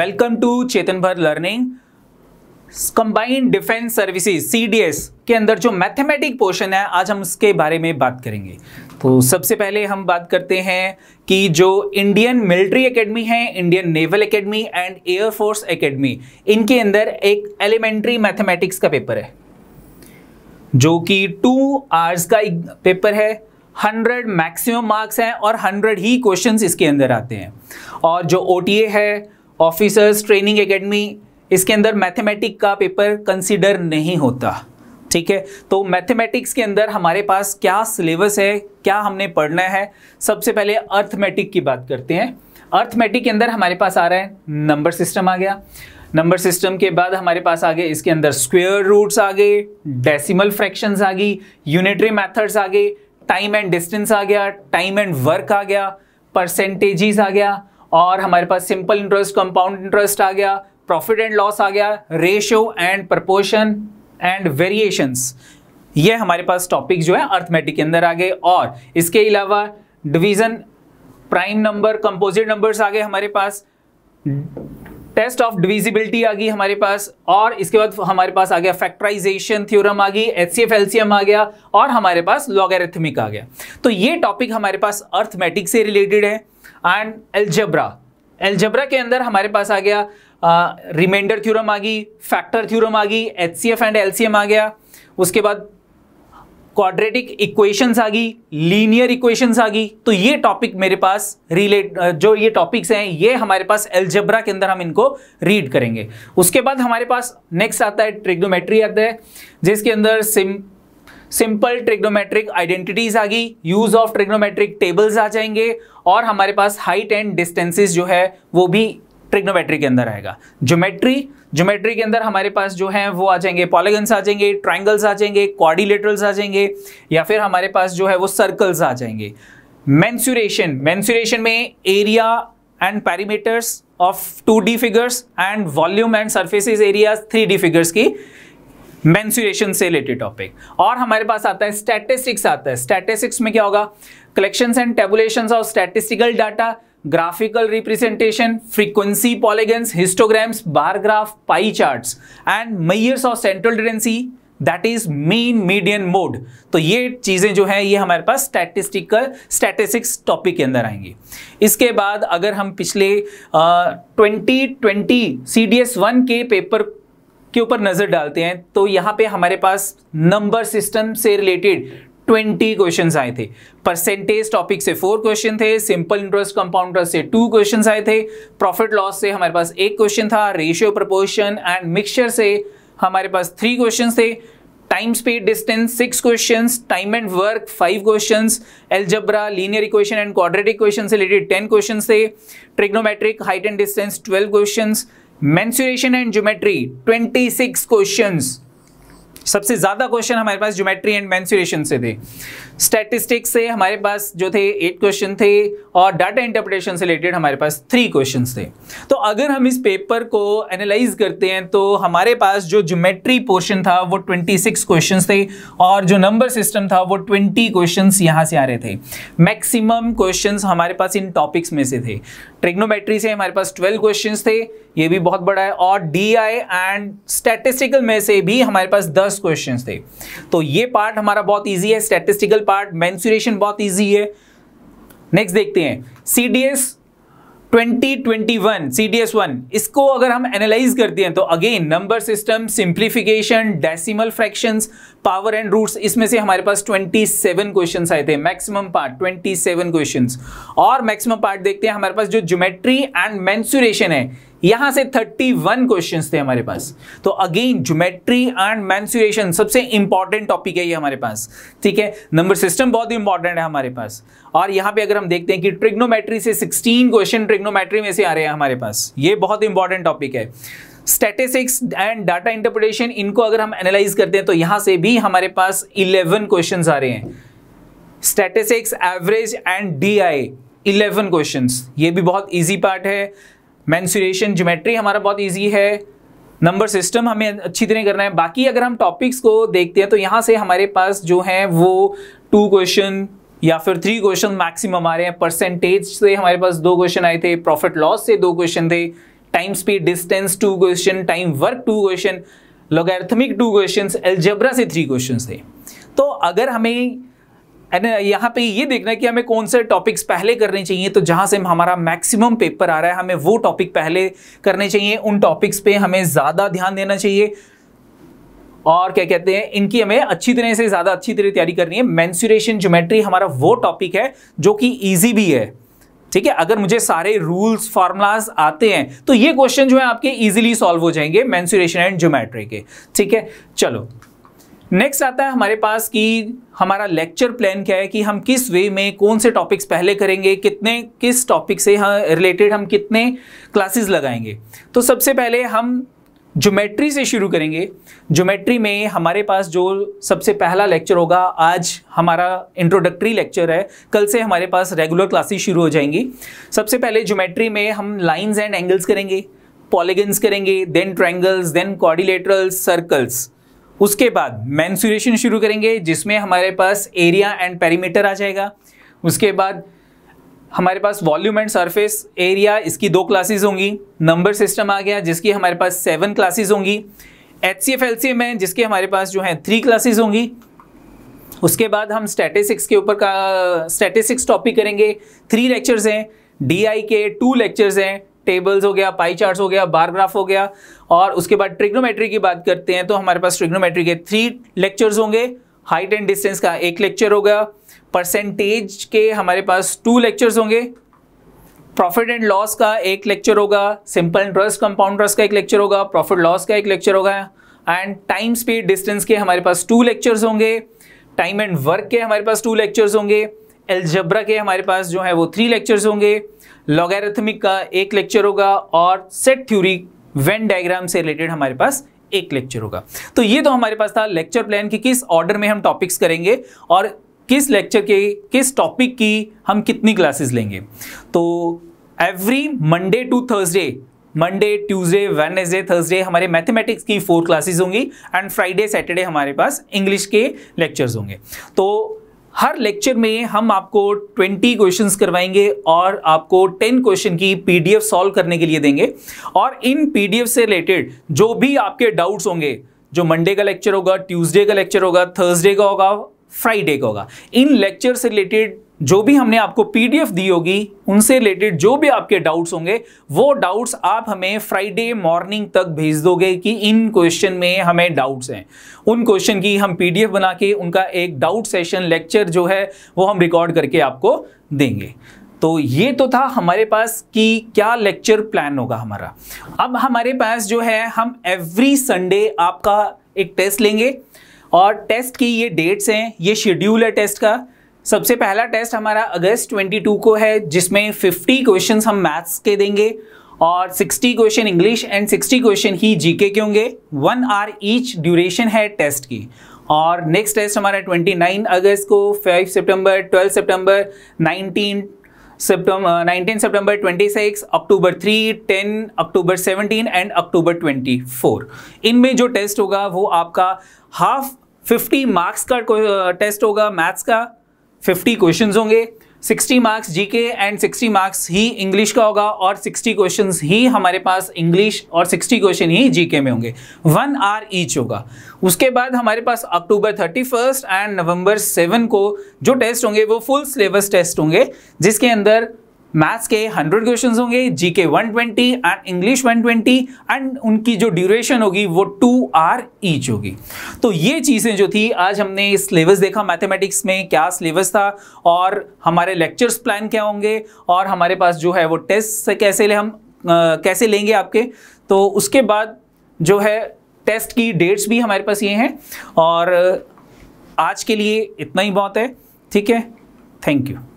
welcome to Chetan Bhar learning combined defence services CDS के अंदर जो मैथमेटिक पोर्शन है आज हम उसके बारे में बात करेंगे तो सबसे पहले हम बात करते हैं कि जो इंडियन मिलिट्री एकेडमी है Indian naval academy and air force academy इनके अंदर एक एलिमेंट्री मैथमेटिक्स का पेपर है जो कि टू आवर्स का पेपर है हंड्रेड मैक्सिमम मार्क्स हैं और हंड्रेड ही क्वेश्चंस इसके अंदर आते हैं और जो ओ है ऑफिसर्स ट्रेनिंग एकेडमी इसके अंदर मैथमेटिक का पेपर कंसिडर नहीं होता ठीक है तो मैथमेटिक्स के अंदर हमारे पास क्या सिलेबस है क्या हमने पढ़ना है सबसे पहले अर्थमेटिक की बात करते हैं अर्थमेटिक के अंदर हमारे पास आ रहा है नंबर सिस्टम आ गया नंबर सिस्टम के बाद हमारे पास आ गए इसके अंदर स्क्वेयर रूट्स आ गए डेसिमल फ्रैक्शंस आ गई यूनिटरी मेथड्स आ गए टाइम एंड डिस्टेंस आ गया टाइम एंड वर्क आ गया परसेंटेजेस आ गया और हमारे पास सिंपल इंटरेस्ट कंपाउंड इंटरेस्ट आ गया प्रॉफिट एंड लॉस आ गया ratio and proportion and variations ये हमारे पास टॉपिक जो है अर्थमेटिक के अंदर आ गए और इसके अलावा division prime number composite numbers आ गए हमारे पास टेस्ट ऑफ डिविजिबिलिटी आ गई हमारे पास और इसके बाद हमारे पास आ गया फैक्टराइजेशन थ्योरम आ गई H C F L C M आ गया और हमारे पास लॉगरिथमिक आ गया तो ये टॉपिक हमारे पास अर्थमेटिक से रिलेटेड है एंड एल्जब्रा एल्जब्रा के अंदर हमारे पास आ गया रिमाइंडर थ्योरम आ गई फैक्टर थ्योरम आ गई एच एंड एलसीएम आ गया उसके बाद क्वाड्रेटिक इक्वेशंस आ गई लीनियर इक्वेशंस आ गई तो ये टॉपिक मेरे पास रिलेट जो ये टॉपिक्स हैं ये हमारे पास एल्जब्रा के अंदर हम इनको रीड करेंगे उसके बाद हमारे पास नेक्स्ट आता है ट्रिग्नोमेट्री आता है जिसके अंदर सिम सिंपल ट्रिग्नोमेट्रिक आइडेंटिटीज आ गई यूज ऑफ ट्रिग्नोमेट्रिक टेबल्स आ जाएंगे और हमारे पास हाइट एंड डिस्टेंसेज जो है वो भी ट्रिग्नोमेट्री के अंदर आएगा ज्योमेट्री ज्योमेट्री के अंदर हमारे पास जो है वो आ जाएंगे पॉलिगन्स आ जाएंगे ट्राइंगल्स आ जाएंगे क्वारिलेटरल्स आ जाएंगे या फिर हमारे पास जो है वो सर्कल्स आ जाएंगे मैंसुरेशन मैंसुरेशन में area and perimeters of two D figures and volume and surfaces area three D figures की मेंसुरेशन से रिलेटेड टॉपिक और हमारे पास आता है स्टैटिस्टिक्स आता है स्टैटिस्टिक्स में क्या होगा collections and tabulations of statistical data graphical representation frequency polygons histograms bar graph pie charts and measures of central tendency that is mean median mode तो ये चीज़ें जो है ये हमारे पास स्टैटिस्टिकल स्टैटिस्टिक्स टॉपिक के अंदर आएंगी इसके बाद अगर हम पिछले twenty twenty C D S one के पेपर के ऊपर नज़र डालते हैं तो यहाँ पे हमारे पास नंबर सिस्टम से रिलेटेड 20 क्वेश्चंस आए थे परसेंटेज टॉपिक से फोर क्वेश्चन थे सिंपल इंटरेस्ट कंपाउंडर से टू क्वेश्चंस आए थे प्रॉफिट लॉस से हमारे पास एक क्वेश्चन था रेशियो प्रपोर्शन एंड मिक्सचर से हमारे पास थ्री क्वेश्चन थे time speed distance six question time and work five question algebra linear equation and quadratic question से रिलेटेड टेन क्वेश्चन थे trigonometric height and distance twelve question mensuration and geometry 26 questions सबसे ज्यादा question हमारे पास geometry and mensuration से थे statistics से हमारे पास जो थे एट क्वेश्चन थे और डाटा इंटरप्रिटेशन से रिलेटेड हमारे पास थ्री क्वेश्चन थे तो अगर हम इस पेपर को एनालाइज करते हैं तो हमारे पास जो ज्योमेट्री पोर्शन था वो ट्वेंटी सिक्स क्वेश्चन थे और जो नंबर सिस्टम था वो ट्वेंटी क्वेश्चन यहाँ से आ रहे थे मैक्सिमम क्वेश्चन हमारे पास इन टॉपिक्स में से थे ट्रिग्नोमेट्री से हमारे पास ट्वेल्व क्वेश्चन थे ये भी बहुत बड़ा है और डी आई एंड स्टैटिस्टिकल में से भी हमारे पास दस क्वेश्चन थे तो ये पार्ट हमारा बहुत ईजी है स्टैटिस्टिकल पार्ट मैंसुरेशन बहुत ईजी है नेक्स्ट देखते हैं C D S twenty twenty one C D S one इसको अगर हम एनालाइज करते हैं तो again number system simplification decimal fraction power and roots इसमें से हमारे पास ट्वेंटी सेवन क्वेश्चन आए थे maximum part twenty seven question और मैक्सिमम पार्ट देखते हैं हमारे पास जो ज्योमेट्री एंड मैंसुरेशन है यहां से 31 क्वेश्चंस थे हमारे पास तो अगेन ज्योमेट्री एंड मैं सबसे इंपॉर्टेंट टॉपिक है ये हमारे पास ठीक है नंबर सिस्टम बहुत इंपॉर्टेंट है हमारे पास और यहां पे अगर हम देखते हैं कि ट्रिग्नोमेट्री से 16 क्वेश्चन ट्रिग्नोमेट्री में से आ रहे हैं हमारे पास ये बहुत इंपॉर्टेंट टॉपिक है स्टेटिस्टिक्स एंड डाटा इंटरप्रिटेशन इनको अगर हम एनालाइज करते हैं तो यहां से भी हमारे पास इलेवन क्वेश्चन आ रहे हैं statistics average and D 11 questions ये भी बहुत इजी पार्ट है मैंसुरेशन ज्योमेट्री हमारा बहुत ईजी है नंबर सिस्टम हमें अच्छी तरह करना है बाकी अगर हम टॉपिक्स को देखते हैं तो यहाँ से हमारे पास जो है वो टू क्वेश्चन या फिर थ्री क्वेश्चन मैक्सिमम आ रहे हैं परसेंटेज से हमारे पास दो क्वेश्चन आए थे प्रॉफिट लॉस से दो क्वेश्चन थे time speed distance two question time work two question logarithmic two question algebra से थ्री क्वेश्चन थे तो अगर हमें Uh, यहाँ पे ये देखना है कि हमें कौन से टॉपिक्स पहले करने चाहिए तो जहाँ से हमारा मैक्सिमम पेपर आ रहा है हमें वो टॉपिक पहले करने चाहिए उन टॉपिक्स पे हमें ज़्यादा ध्यान देना चाहिए और क्या कहते हैं इनकी हमें अच्छी तरह से ज़्यादा अच्छी तरह तैयारी करनी है मैंसुरेशन ज्योमेट्री हमारा वो टॉपिक है जो कि ईजी भी है ठीक है अगर मुझे सारे रूल्स फार्मूलाज आते हैं तो ये क्वेश्चन जो है आपके इजीली सॉल्व हो जाएंगे मैंसुरेशन एंड ज्योमेट्री के ठीक है चलो नेक्स्ट आता है हमारे पास कि हमारा लेक्चर प्लान क्या है कि हम किस वे में कौन से टॉपिक्स पहले करेंगे कितने किस टॉपिक से हाँ, रिलेटेड हम कितने क्लासेस लगाएंगे तो सबसे पहले हम ज्योमेट्री से शुरू करेंगे ज्योमेट्री में हमारे पास जो सबसे पहला लेक्चर होगा आज हमारा इंट्रोडक्टरी लेक्चर है कल से हमारे पास रेगुलर क्लासेस शुरू हो जाएंगी सबसे पहले ज्योमेट्री में हम लाइंस एंड एंगल्स करेंगे पॉलीगन्स करेंगे then triangles then quadrilaterals circles उसके बाद मैंसुरेशन शुरू करेंगे जिसमें हमारे पास एरिया एंड पेरीमीटर आ जाएगा उसके बाद हमारे पास वॉल्यूम एंड सरफेस एरिया इसकी दो क्लासेस होंगी नंबर सिस्टम आ गया जिसकी हमारे पास सेवन क्लासेस होंगी H C F L C M है जिसके हमारे पास जो है थ्री क्लासेस होंगी उसके बाद हम स्टैटिस्टिक्स के ऊपर का स्टैटिस्टिक्स टॉपिक करेंगे थ्री लेक्चर्स हैं डी आई के टू लेक्चर्स हैं टेबल्स हो गया पाई चार्ट्स हो गया बार ग्राफ हो गया और उसके बाद ट्रिग्नोमेट्री की बात करते हैं तो हमारे पास ट्रिग्नोमेट्री के थ्री लेक्चर्स होंगे हाइट एंड डिस्टेंस का एक लेक्चर होगा परसेंटेज के हमारे पास टू लेक्चर्स होंगे प्रॉफिट एंड लॉस का एक लेक्चर होगा सिंपल इंटरेस्ट कंपाउंड ट्रस्ट का एक लेक्चर होगा प्रॉफिट लॉस का एक लेक्चर होगा एंड टाइम स्पीड डिस्टेंस के हमारे पास टू लेक्चर्स होंगे टाइम एंड वर्क के हमारे पास टू लेक्चर्स होंगे एल्जब्रा के हमारे पास जो है वो थ्री लेक्चर्स होंगे लॉगैरिथमिक का एक लेक्चर होगा और सेट थ्योरी वेन डायग्राम से रिलेटेड हमारे पास एक लेक्चर होगा तो ये तो हमारे पास था लेक्चर प्लान कि किस ऑर्डर में हम टॉपिक्स करेंगे और किस लेक्चर के किस टॉपिक की हम कितनी क्लासेस लेंगे तो every Monday to Thursday Monday Tuesday Wednesday Thursday हमारे मैथमेटिक्स की फोर क्लासेस होंगी एंड फ्राइडे सैटरडे हमारे पास इंग्लिश के लेक्चर्स होंगे तो हर लेक्चर में हम आपको 20 क्वेश्चंस करवाएंगे और आपको 10 क्वेश्चन की पीडीएफ सॉल्व करने के लिए देंगे और इन पीडीएफ से रिलेटेड जो भी आपके डाउट्स होंगे जो मंडे का लेक्चर होगा ट्यूसडे का लेक्चर होगा थर्सडे का होगा फ्राइडे को होगा इन लेक्चर से रिलेटेड जो भी हमने आपको पीडीएफ दी होगी उनसे रिलेटेड जो भी आपके डाउट्स होंगे वो डाउट्स आप हमें फ्राइडे मॉर्निंग तक भेज दोगे कि इन क्वेश्चन में हमें डाउट्स हैं उन क्वेश्चन की हम पीडीएफ बना के उनका एक डाउट सेशन लेक्चर जो है वो हम रिकॉर्ड करके आपको देंगे तो ये तो था हमारे पास कि क्या लेक्चर प्लान होगा हमारा अब हमारे पास जो है हम एवरी संडे आपका एक टेस्ट लेंगे और टेस्ट की ये डेट्स हैं ये शेड्यूल है टेस्ट का सबसे पहला टेस्ट हमारा अगस्त 22 को है जिसमें 50 क्वेश्चन हम मैथ्स के देंगे और 60 क्वेश्चन इंग्लिश एंड 60 क्वेश्चन ही जीके के होंगे वन आर ईच ड्यूरेशन है टेस्ट की और नेक्स्ट टेस्ट हमारा 29 अगस्त को 5 सितंबर 12 सितंबर 19 सितंबर 19 सितंबर 26 अक्टूबर 3 10 अक्टूबर 17 एंड अक्टूबर 24 इनमें जो टेस्ट होगा वो आपका हाफ 50 मार्क्स का टेस्ट होगा मैथ्स का 50 क्वेश्चंस होंगे 60 मार्क्स जीके एंड 60 मार्क्स ही इंग्लिश का होगा और 60 क्वेश्चंस ही हमारे पास इंग्लिश और 60 क्वेश्चन ही जीके में होंगे वन आर ईच होगा उसके बाद हमारे पास अक्टूबर 31 एंड नवंबर 7 को जो टेस्ट होंगे वो फुल सिलेबस टेस्ट होंगे जिसके अंदर मैथ्स के 100 क्वेश्चंस होंगे जीके 120 एंड इंग्लिश 120 एंड उनकी जो ड्यूरेशन होगी वो टू आर ईच होगी तो ये चीज़ें जो थी आज हमने सिलेबस देखा मैथमेटिक्स में क्या सिलेबस था और हमारे लेक्चर्स प्लान क्या होंगे और हमारे पास जो है वो टेस्ट कैसे ले हम आ, कैसे लेंगे आपके तो उसके बाद जो है टेस्ट की डेट्स भी हमारे पास ये हैं और आज के लिए इतना ही बहुत है ठीक है थैंक यू